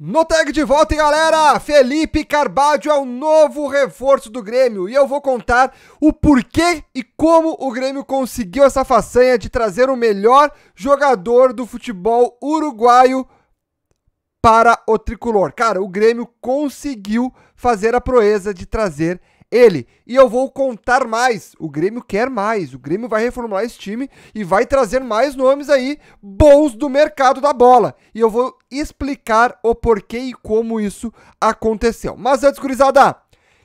No tag de volta, galera! Felipe Carvalho é o novo reforço do Grêmio e eu vou contar o porquê e como o Grêmio conseguiu essa façanha de trazer o melhor jogador do futebol uruguaio para o tricolor. Cara, o Grêmio conseguiu fazer a proeza de trazer ele. E eu vou contar mais. O Grêmio quer mais. O Grêmio vai reformular esse time e vai trazer mais nomes aí bons do mercado da bola. E eu vou explicar o porquê e como isso aconteceu. Mas antes, gurizada,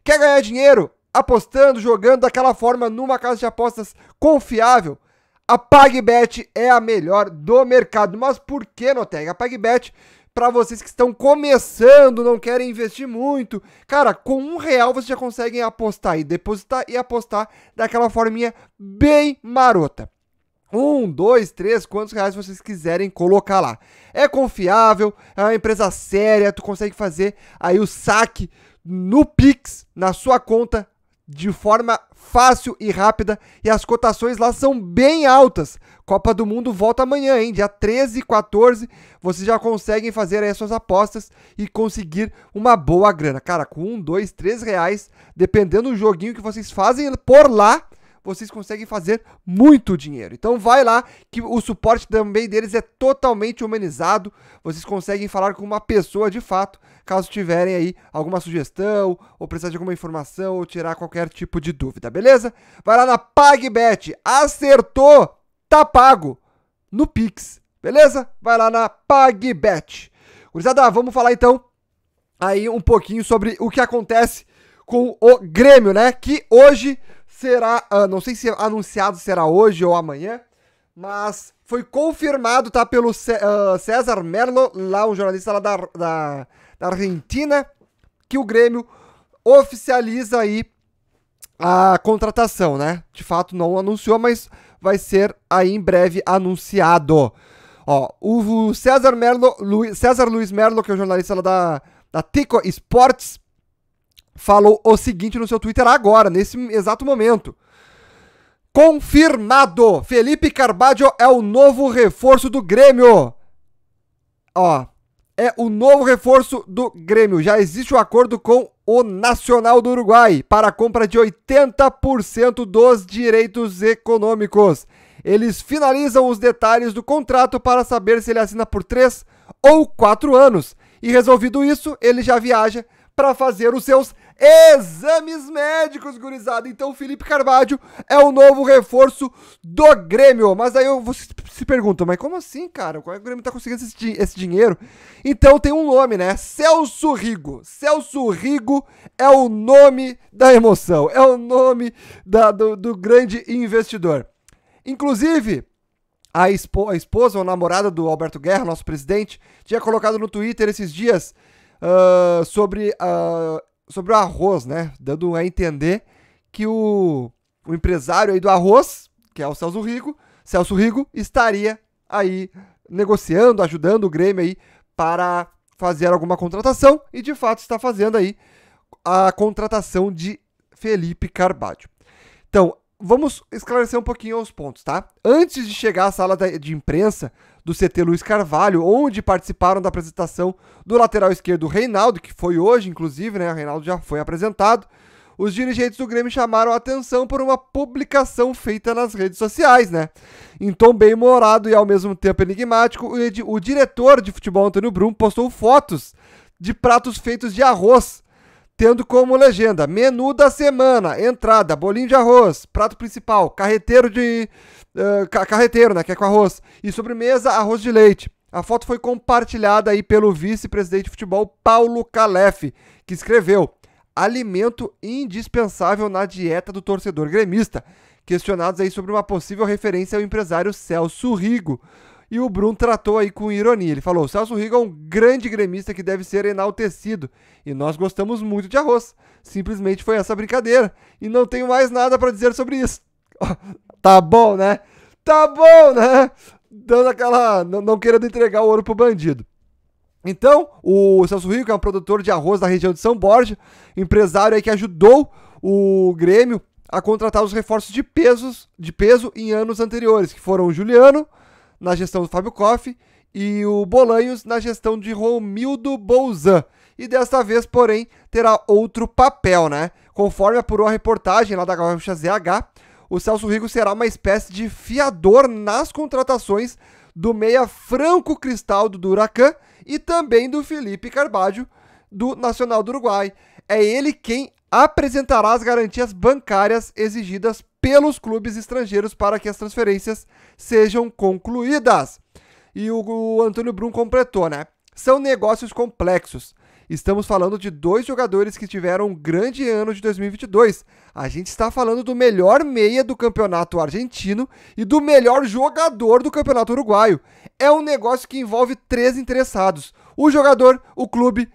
quer ganhar dinheiro apostando, jogando daquela forma numa casa de apostas confiável? A PagBet é a melhor do mercado. Mas por que, Noteg? A PagBet para vocês que estão começando, não querem investir muito. Cara, com um real vocês já conseguem apostar e depositar e apostar daquela forminha bem marota. Um, dois, três, quantos reais vocês quiserem colocar lá. É confiável, é uma empresa séria, tu consegue fazer aí o saque no Pix, na sua conta, de forma fácil e rápida e as cotações lá são bem altas. Copa do Mundo volta amanhã, hein? Dia 13 e 14, vocês já conseguem fazer aí suas apostas e conseguir uma boa grana. Cara, com um, dois, três reais, dependendo do joguinho que vocês fazem por lá, vocês conseguem fazer muito dinheiro. Então vai lá que o suporte também deles é totalmente humanizado. Vocês conseguem falar com uma pessoa de fato, caso tiverem aí alguma sugestão ou precisar de alguma informação ou tirar qualquer tipo de dúvida, beleza? Vai lá na PagBet. Acertou, tá pago no Pix, beleza? Vai lá na PagBet. Gurizada, vamos falar então aí um pouquinho sobre o que acontece com o Grêmio, né? Que hoje será, ah, não sei se anunciado será hoje ou amanhã, mas foi confirmado, tá, pelo ah, César Merlo, lá um jornalista lá da, da, da Argentina, que o Grêmio oficializa aí a contratação, né? De fato não anunciou, mas vai ser aí em breve anunciado. Ó, o César Merlo, Lu, César Luiz Merlo, que é o jornalista lá da, da Tico Sports, falou o seguinte no seu Twitter agora, nesse exato momento. Confirmado! Felipe Carbadio é o novo reforço do Grêmio. Ó, é o novo reforço do Grêmio. Já existe o um acordo com o Nacional do Uruguai para a compra de 80% dos direitos econômicos. Eles finalizam os detalhes do contrato para saber se ele assina por 3 ou 4 anos. E resolvido isso, ele já viaja para fazer os seus exames médicos, gurizada. Então, Felipe Carvalho é o novo reforço do Grêmio. Mas aí você se pergunta, mas como assim, cara? Como é que o Grêmio tá conseguindo esse, esse dinheiro? Então tem um nome, né? Celso Rigo. Celso Rigo é o nome da emoção, é o nome da, do, do grande investidor. Inclusive, a, esposa ou namorada do Alberto Guerra, nosso presidente, tinha colocado no Twitter esses dias uh, sobre, uh, sobre o arroz, né? Dando a entender que o, o empresário aí do arroz, que é o Celso Rigo, Celso Rigo estaria aí negociando, ajudando o Grêmio aí para fazer alguma contratação e de fato está fazendo aí a contratação de Felipe Carvalho. Então, vamos esclarecer um pouquinho os pontos, tá? Antes de chegar à sala de imprensa do CT Luiz Carvalho, onde participaram da apresentação do lateral esquerdo Reinaldo, que foi hoje, inclusive, né? O Reinaldo já foi apresentado. Os dirigentes do Grêmio chamaram a atenção por uma publicação feita nas redes sociais, né? Em tom bem humorado e ao mesmo tempo enigmático, o, o diretor de futebol Antônio Brum postou fotos de pratos feitos de arroz tendo como legenda menu da semana, entrada, bolinho de arroz, prato principal, carreteiro de uh, carreteiro, né, que é com arroz, e sobremesa arroz de leite. A foto foi compartilhada aí pelo vice-presidente de futebol Paulo Calef, que escreveu: "Alimento indispensável na dieta do torcedor gremista". Questionados aí sobre uma possível referência ao empresário Celso Rigo, e o Bruno tratou aí com ironia. Ele falou: o Celso Rigo é um grande gremista que deve ser enaltecido. E nós gostamos muito de arroz. Simplesmente foi essa brincadeira. E não tenho mais nada para dizer sobre isso. tá bom, né? Tá bom, né? Dando aquela. Não, querendo entregar o ouro pro bandido. Então, o Celso Rigo, é um produtor de arroz da região de São Borja, empresário aí que ajudou o Grêmio a contratar os reforços de pesos de peso em anos anteriores, que foram o Juliano, na gestão do Fábio Koff e o Bolanhos na gestão de Romildo Bolzan. E desta vez, porém, terá outro papel, né? Conforme apurou a reportagem lá da Gaúcha ZH, o Celso Rigo será uma espécie de fiador nas contratações do meia Franco Cristaldo do Huracan e também do Felipe Carbadio do Nacional do Uruguai. É ele quem apresentará as garantias bancárias exigidas pelos clubes estrangeiros para que as transferências sejam concluídas. E o, o Antônio Brum completou, né? São negócios complexos. Estamos falando de dois jogadores que tiveram um grande ano de 2022. A gente está falando do melhor meia do campeonato argentino e do melhor jogador do campeonato uruguaio. É um negócio que envolve três interessados: o jogador, o clube,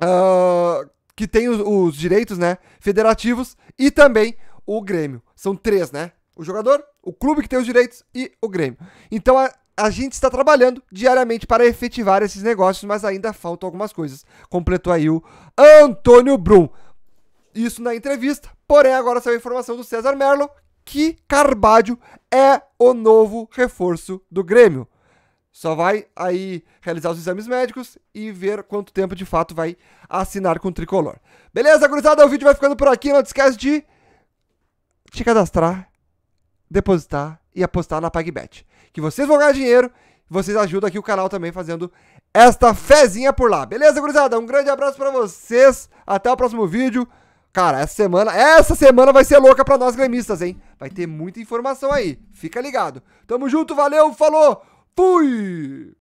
uh, que tem os, os direitos né, federativos, e também o Grêmio. São três, né? O jogador, o clube que tem os direitos e o Grêmio. Então a, a gente está trabalhando diariamente para efetivar esses negócios, mas ainda faltam algumas coisas. Completou aí o Antônio Brum. Isso na entrevista, porém agora saiu a informação do César Merlo que Carbadio é o novo reforço do Grêmio. Só vai aí realizar os exames médicos e ver quanto tempo de fato vai assinar com o tricolor. Beleza, gurizada? O vídeo vai ficando por aqui. Não esquece de te cadastrar, depositar e apostar na PagBet. Que vocês vão ganhar dinheiro, vocês ajudam aqui o canal também fazendo esta fezinha por lá. Beleza, gurizada? Um grande abraço para vocês. Até o próximo vídeo. Cara, essa semana, essa semana vai ser louca para nós gremistas, hein? Vai ter muita informação aí. Fica ligado. Tamo junto, valeu, falou. Fui.